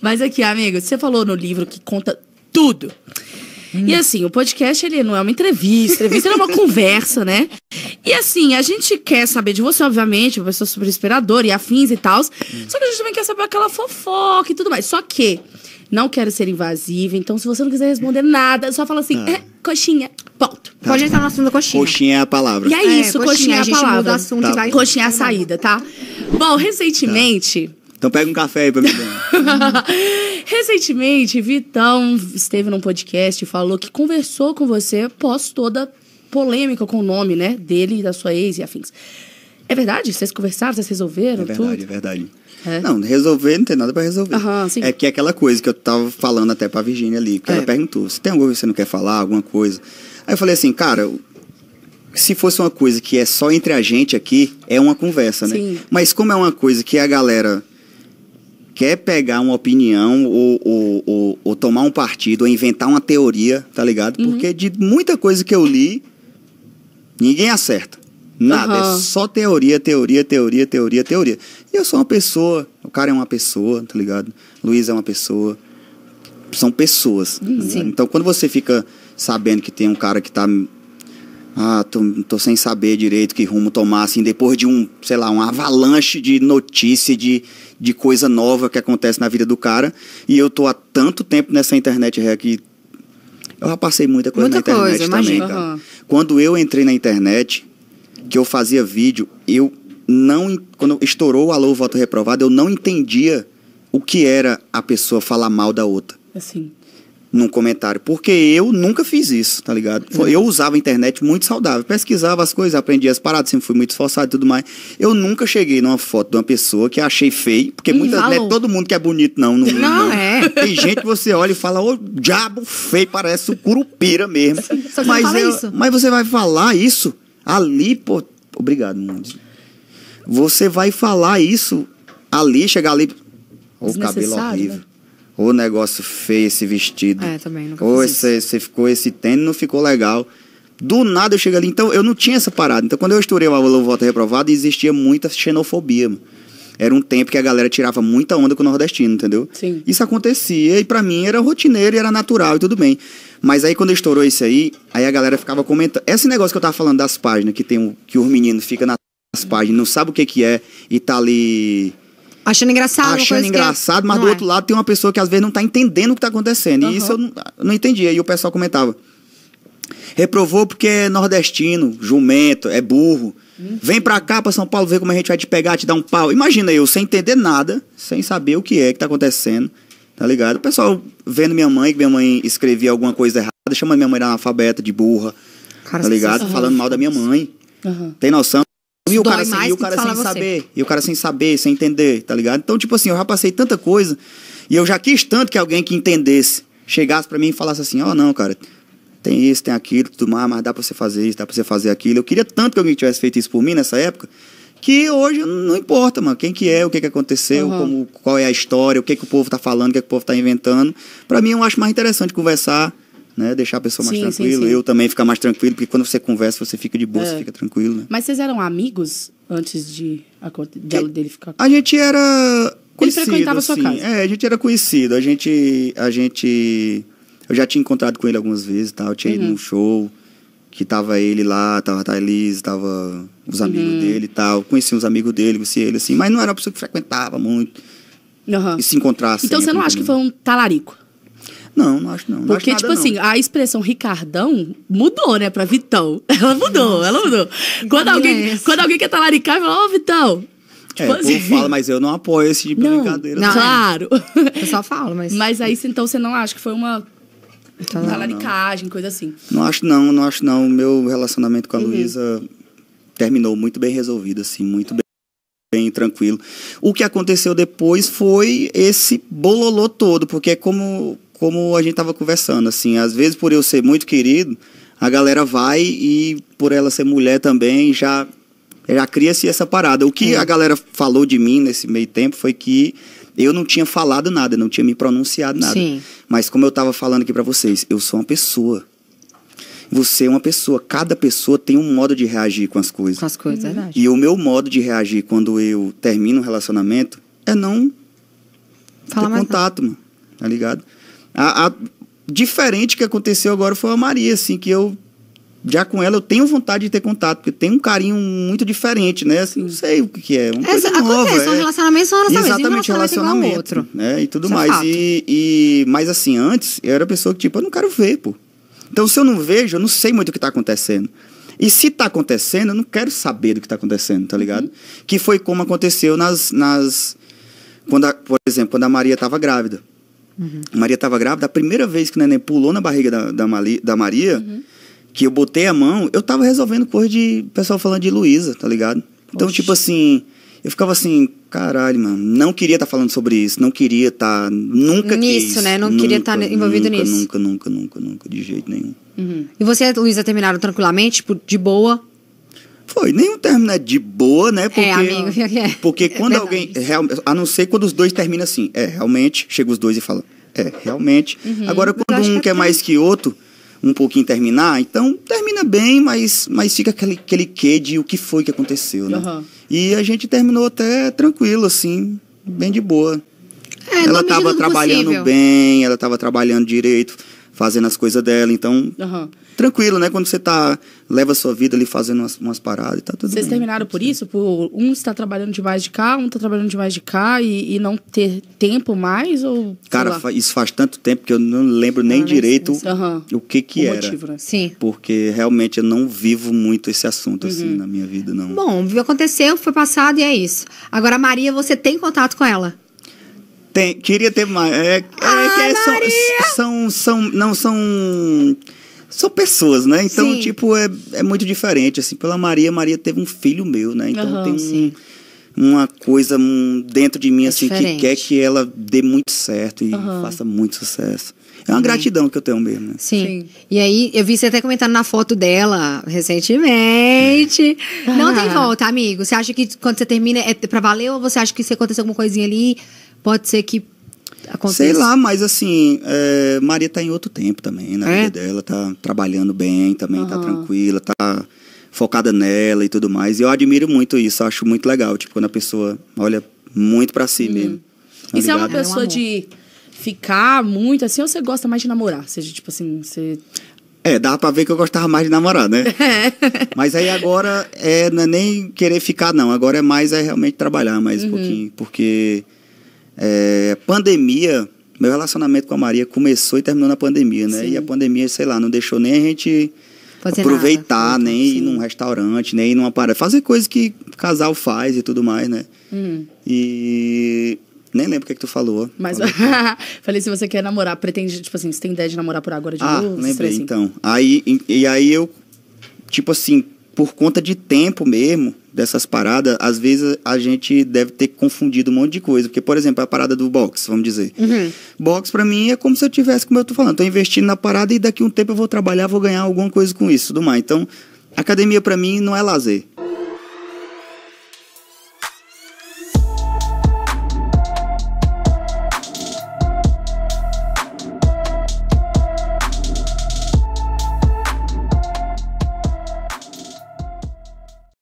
Mas aqui, amigo, você falou no livro que conta tudo. Hum. E assim, o podcast ele não é uma entrevista, entrevista é uma conversa, né? E assim, a gente quer saber de você, obviamente, uma pessoa super inspiradora e afins e tal. Hum. Só que a gente também quer saber aquela fofoca e tudo mais. Só que não quero ser invasiva, então se você não quiser responder nada, só fala assim, ah. coxinha, ponto. Tá. Pode entrar tá no assunto da coxinha. Coxinha é a palavra. E é, é isso, coxinha, coxinha é a, a palavra. Tá. Coxinha é a saída, tá? Bom, recentemente... Tá então pega um café aí pra mim. Recentemente, Vitão esteve num podcast e falou que conversou com você pós toda polêmica com o nome, né? Dele, da sua ex e afins. É verdade? Vocês conversaram, vocês resolveram? É verdade, tudo? é verdade. É. Não, resolver não tem nada para resolver. é que é aquela coisa que eu tava falando até pra Virginia ali, que é. ela perguntou: se tem algo que você não quer falar, alguma coisa? Aí eu falei assim, cara, se fosse uma coisa que é só entre a gente aqui, é uma conversa, né? Sim. Mas como é uma coisa que a galera quer pegar uma opinião ou, ou, ou, ou tomar um partido, ou inventar uma teoria, tá ligado? Uhum. Porque de muita coisa que eu li, ninguém acerta. Nada, uhum. é só teoria, teoria, teoria, teoria, teoria. E eu sou uma pessoa, o cara é uma pessoa, tá ligado? Luiz é uma pessoa. São pessoas. Tá então, quando você fica sabendo que tem um cara que tá ah, tô, tô, sem saber direito que rumo tomar, assim, depois de um, sei lá, um avalanche de notícia, de, de coisa nova que acontece na vida do cara. E eu tô há tanto tempo nessa internet ré que eu já passei muita coisa muita na internet coisa, também, cara. Uhum. Quando eu entrei na internet, que eu fazia vídeo, eu não. Quando estourou o Alô Voto Reprovado, eu não entendia o que era a pessoa falar mal da outra. Assim num comentário, porque eu nunca fiz isso, tá ligado? Uhum. Eu usava a internet muito saudável, pesquisava as coisas, aprendia as paradas, sempre fui muito esforçado e tudo mais. Eu nunca cheguei numa foto de uma pessoa que achei feio, porque muitas, é todo mundo que é bonito, não. Não, não, não. é. Tem gente que você olha e fala, ô diabo feio, parece o curupira mesmo. Só que mas, fala isso. mas você vai falar isso ali, pô. Obrigado, mundo. Você vai falar isso ali, chegar ali. Ô, cabelo horrível. Né? O negócio feio esse vestido. É, também, Ou esse, você ficou esse tênis, não ficou legal. Do nada eu cheguei ali. Então, eu não tinha essa parada. Então, quando eu estourei o Avalou Voto Reprovado, existia muita xenofobia, mano. Era um tempo que a galera tirava muita onda com o nordestino, entendeu? Sim. Isso acontecia e para mim era rotineiro e era natural e tudo bem. Mas aí quando estourou isso aí, aí a galera ficava comentando. Esse negócio que eu tava falando das páginas, que tem um, que os meninos ficam nas páginas, não sabe o que que é e tá ali Achando engraçado. Achando é engraçado, mas do é. outro lado tem uma pessoa que às vezes não está entendendo o que está acontecendo. Uhum. E isso eu não, não entendia. E o pessoal comentava. Reprovou porque é nordestino, jumento, é burro. Mentira. Vem pra cá, pra São Paulo, ver como a gente vai te pegar, te dar um pau. Imagina eu, sem entender nada, sem saber o que é que tá acontecendo, tá ligado? O pessoal vendo minha mãe, que minha mãe escrevia alguma coisa errada, chamando minha mãe de analfabeta, de burra, Cara, tá ligado? Falando mal da minha mãe. Uhum. Tem noção? e o cara, sem, e o cara sem saber. Você. E o cara sem saber, sem entender, tá ligado? Então, tipo assim, eu já passei tanta coisa. E eu já quis tanto que alguém que entendesse chegasse para mim e falasse assim: ó, oh, não, cara, tem isso, tem aquilo, tudo mais, mas dá pra você fazer isso, dá pra você fazer aquilo. Eu queria tanto que alguém tivesse feito isso por mim nessa época. Que hoje não importa, mano, quem que é, o que, que aconteceu, uhum. como, qual é a história, o que, que o povo tá falando, o que, que o povo tá inventando. Para mim, eu acho mais interessante conversar né? Deixar a pessoa mais sim, tranquila, sim, sim. eu também ficar mais tranquilo, porque quando você conversa, você fica de boa, é. você fica tranquilo. Né? Mas vocês eram amigos antes de, de é, dele ficar com... A gente era conhecido, Ele frequentava assim. sua casa. É, a gente era conhecido, a gente a gente eu já tinha encontrado com ele algumas vezes, tal, tá? tinha uhum. ido num show que tava ele lá, tava a Thaís, tava os amigos uhum. dele e tal. Conheci uns amigos dele, conheci ele assim, mas não era uma pessoa que frequentava muito. Uhum. E se encontrasse. Então você não acha que foi um talarico? Não, não acho não. não Porque, acho nada, tipo assim, não. a expressão Ricardão mudou, né, pra Vitão. Ela mudou, Nossa. ela mudou. Quando alguém, é quando alguém quer talaricar, fala, ô oh, Vitão. É, tipo é, assim. fala, mas eu não apoio esse tipo não, de brincadeira. Não, claro. Eu só falo, mas. Mas aí, então, você não acha que foi uma então, talaricagem, coisa assim? Não acho não, não acho não. O meu relacionamento com a uhum. Luísa terminou muito bem resolvido, assim, muito bem bem tranquilo. O que aconteceu depois foi esse bololô todo, porque é como como a gente estava conversando, assim, às vezes por eu ser muito querido, a galera vai e por ela ser mulher também, já já cria-se essa parada. O que é. a galera falou de mim nesse meio tempo foi que eu não tinha falado nada, não tinha me pronunciado nada. Sim. Mas como eu estava falando aqui para vocês, eu sou uma pessoa. Você é uma pessoa. Cada pessoa tem um modo de reagir com as coisas. Com as coisas, é verdade. E o meu modo de reagir quando eu termino um relacionamento é não Fala ter contato, mano. Tá ligado? A, a, diferente que aconteceu agora foi a Maria, assim, que eu já com ela eu tenho vontade de ter contato, porque tem um carinho muito diferente, né? Assim, não sei o que, que é. Uma é, coisa acontece, nova, é... um relacionamento são relacionamentos. Exatamente, é um relacionamento. Outro. Né? E tudo Isso é mais. É e, e, mas assim, antes eu era pessoa que, tipo, eu não quero ver, pô. Então, se eu não vejo, eu não sei muito o que está acontecendo. E se está acontecendo, eu não quero saber do que está acontecendo, tá ligado? Uhum. Que foi como aconteceu nas. nas quando a, por exemplo, quando a Maria estava grávida. Uhum. Maria estava grávida. A primeira vez que o neném pulou na barriga da, da, Mali, da Maria, uhum. que eu botei a mão, eu tava resolvendo coisa de pessoal falando de Luísa, tá ligado? Então, Oxi. tipo assim, eu ficava assim, caralho, mano, não queria estar tá falando sobre isso, não queria estar. Tá, nunca Nisso, quis, né? Não tá nunca, queria estar tá envolvido nunca, nisso. Nunca, nunca, nunca, nunca, de jeito nenhum. Uhum. E você e a Luísa terminaram tranquilamente, tipo, de boa? Foi, nem um é de boa, né? É, é porque, é, amigo, é. porque quando é alguém. Real, a não ser quando os dois terminam assim. É, realmente, chega os dois e fala. É, realmente. Uhum, Agora, quando um é quer mais que outro, um pouquinho terminar, então termina bem, mas, mas fica aquele, aquele quê de o que foi que aconteceu, né? Uhum. E a gente terminou até tranquilo, assim, bem de boa. É, ela estava trabalhando possível. bem, ela estava trabalhando direito fazendo as coisas dela. Então, uhum. tranquilo, né? Quando você tá, leva a sua vida ali fazendo umas, umas paradas e tá tudo Vocês bem. terminaram por isso? Por um está trabalhando demais de cá, um está trabalhando demais de cá e, e não ter tempo mais? Ou, Cara, fa isso faz tanto tempo que eu não lembro nem ah, direito isso, uhum. o que que o era. Motivo, né? Sim. Porque realmente eu não vivo muito esse assunto, assim, uhum. assim, na minha vida, não. Bom, aconteceu, foi passado e é isso. Agora, Maria, você tem contato com ela? Tem, queria ter mais. É, é ah, é, são, são, são, não são são pessoas, né? Então, sim. tipo, é, é muito diferente. Assim, pela Maria, Maria teve um filho meu, né? Então uhum, tem um, sim. uma coisa um, dentro de mim, é assim, diferente. que quer que ela dê muito certo e uhum. faça muito sucesso. É uma gratidão que eu tenho mesmo. Né? Sim. sim. E aí, eu vi você até comentando na foto dela recentemente. É. Não ah. tem volta, amigo. Você acha que quando você termina é pra valer ou você acha que se acontecer alguma coisinha ali, pode ser que aconteça? Sei lá, mas assim, é, Maria tá em outro tempo também, na é? vida dela, tá trabalhando bem também, uhum. tá tranquila, tá focada nela e tudo mais. E eu admiro muito isso, acho muito legal, tipo, quando a pessoa olha muito para si hum. mesmo. Tá e se é uma pessoa é um de ficar muito assim, ou você gosta mais de namorar? Seja, tipo assim, você. É, dava pra ver que eu gostava mais de namorar, né? É. Mas aí agora é, não é nem querer ficar, não. Agora é mais é realmente trabalhar mais uhum. um pouquinho. Porque é, pandemia, meu relacionamento com a Maria começou e terminou na pandemia, né? Sim. E a pandemia, sei lá, não deixou nem a gente Fazer aproveitar, nada. nem Sim. ir num restaurante, nem ir numa parada. Fazer coisas que casal faz e tudo mais, né? Uhum. E nem lembro o que, é que tu falou. Mas falei, se você quer namorar, pretende, tipo assim, você tem ideia de namorar por agora de ah, novo? Lembrei, assim. então. Aí, e, e aí eu, tipo assim, por conta de tempo mesmo, dessas paradas, às vezes a gente deve ter confundido um monte de coisa. Porque, por exemplo, a parada do box, vamos dizer. Uhum. Box, para mim, é como se eu tivesse, como eu tô falando, tô investindo na parada e daqui um tempo eu vou trabalhar, vou ganhar alguma coisa com isso, tudo mais. Então, academia para mim não é lazer.